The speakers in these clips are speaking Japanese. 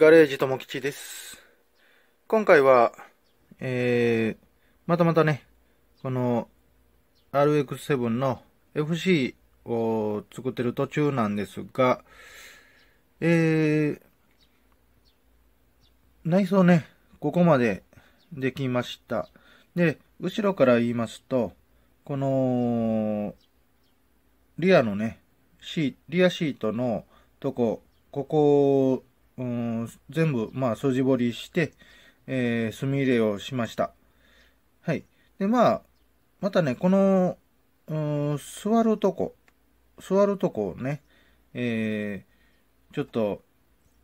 ガレージとも吉です。今回は、えー、またまたね、この RX7 の FC を作ってる途中なんですが、えー、内装ね、ここまでできました。で、後ろから言いますと、この、リアのね、シリアシートのとこ、ここうん、全部、まあ、素地彫りして、えー、墨入れをしました。はい。で、まあ、またね、この、うん、座るとこ、座るとこをね、えー、ちょっと、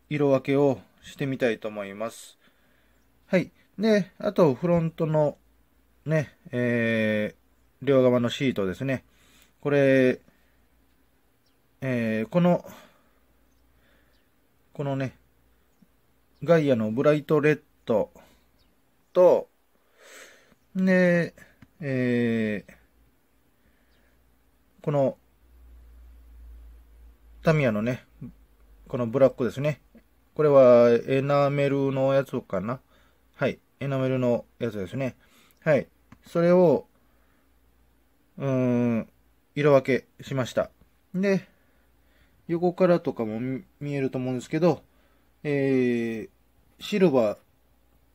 色分けをしてみたいと思います。はい。で、あと、フロントの、ね、えー、両側のシートですね。これ、えー、この、このね、ガイアのブライトレッドと、で、えー、この、タミヤのね、このブラックですね。これはエナメルのやつかなはい。エナメルのやつですね。はい。それを、うーん、色分けしました。で、横からとかも見えると思うんですけど、えー、シルバー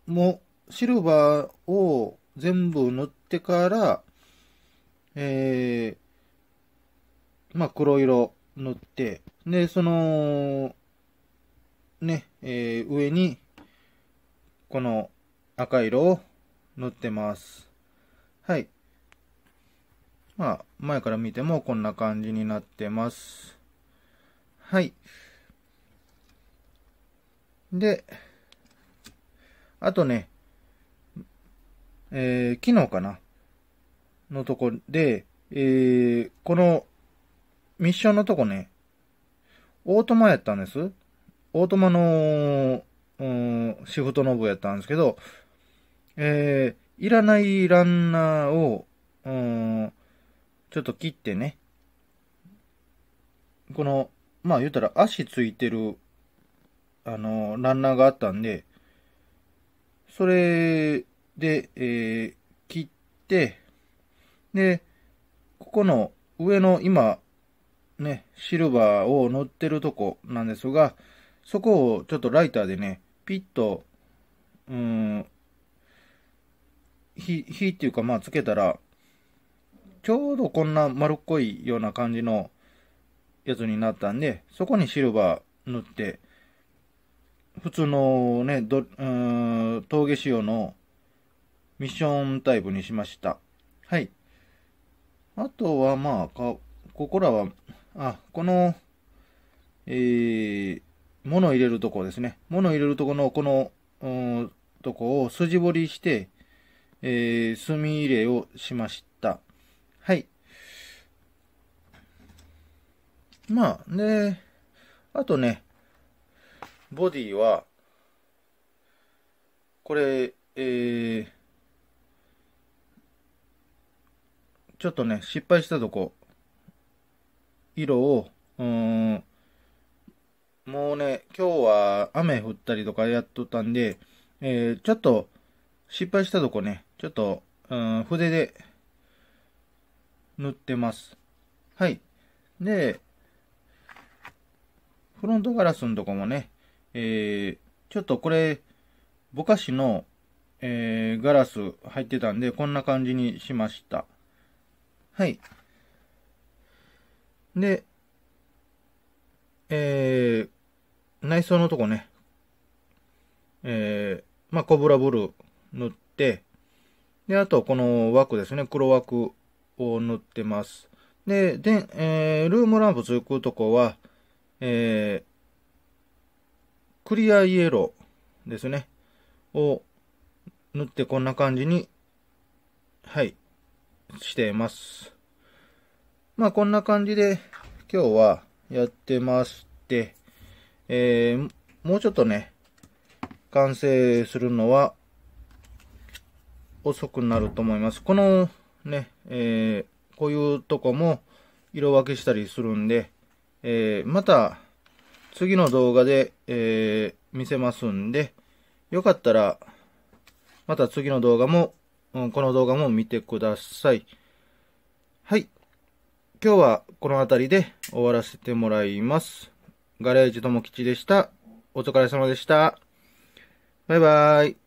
も、シルバーを全部塗ってから、えー、まあ、黒色塗って、で、その、ね、えー、上に、この赤色を塗ってます。はい。まあ、前から見てもこんな感じになってます。はい。で、あとね、えー、昨日かなのとこで、えー、このミッションのとこね、オートマやったんです。オートマの、うん、シフトノブやったんですけど、えー、いらないランナーを、うん、ちょっと切ってね、この、まあ言ったら足ついてるあの、ランナーがあったんで、それで、えー、切って、で、ここの上の今、ね、シルバーを乗ってるとこなんですが、そこをちょっとライターでね、ピッと、うん、火、火っていうかまあつけたら、ちょうどこんな丸っこいような感じのやつになったんで、そこにシルバー塗って、普通のね、どうん峠仕様のミッションタイプにしました。はい。あとは、まあ、か、ここらは、あ、この、えー、物入れるとこですね。物入れるとこの、この、うん、とこを筋彫りして、えー、墨入れをしました。はい。まあ、で、あとね、ボディは、これ、えー、ちょっとね、失敗したとこ、色を、うん、もうね、今日は雨降ったりとかやっとったんで、えー、ちょっと失敗したとこね、ちょっと、うん、筆で塗ってます。はい。で、フロントガラスのとこもね、えー、ちょっとこれ、ぼかしの、えー、ガラス入ってたんで、こんな感じにしました。はい。で、えー、内装のとこね、えー、まあ、コブラブルー塗って、で、あと、この枠ですね、黒枠を塗ってます。で、で、えー、ルームランプつくとこは、えー、クリアイエローですね。を塗ってこんな感じに、はい、しています。まあこんな感じで今日はやってまして、えー、もうちょっとね、完成するのは遅くなると思います。このね、えー、こういうとこも色分けしたりするんで、えー、また次の動画で、えー、見せますんで、よかったら、また次の動画も、うん、この動画も見てください。はい。今日はこの辺りで終わらせてもらいます。ガレージとも吉でした。お疲れ様でした。バイバーイ。